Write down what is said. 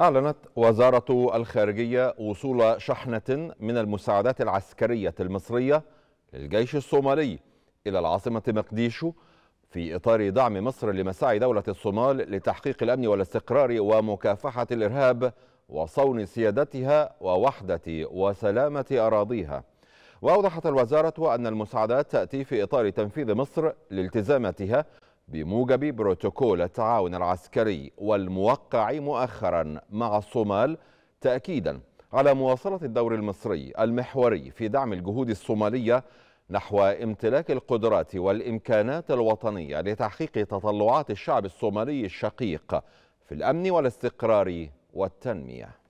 أعلنت وزارة الخارجية وصول شحنة من المساعدات العسكرية المصرية للجيش الصومالي إلى العاصمة مقديشو في إطار دعم مصر لمساعي دولة الصومال لتحقيق الأمن والاستقرار ومكافحة الإرهاب وصون سيادتها ووحدة وسلامة أراضيها وأوضحت الوزارة أن المساعدات تأتي في إطار تنفيذ مصر لالتزاماتها بموجب بروتوكول التعاون العسكري والموقع مؤخرا مع الصومال تأكيدا على مواصلة الدور المصري المحوري في دعم الجهود الصومالية نحو امتلاك القدرات والإمكانات الوطنية لتحقيق تطلعات الشعب الصومالي الشقيق في الأمن والاستقرار والتنمية